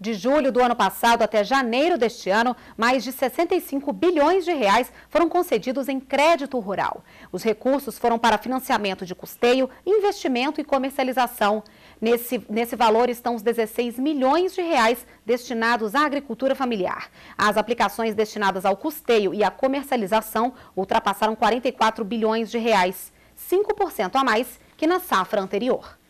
De julho do ano passado até janeiro deste ano, mais de 65 bilhões de reais foram concedidos em crédito rural. Os recursos foram para financiamento de custeio, investimento e comercialização. Nesse, nesse valor estão os 16 milhões de reais destinados à agricultura familiar. As aplicações destinadas ao custeio e à comercialização ultrapassaram 44 bilhões de reais, 5% a mais que na safra anterior.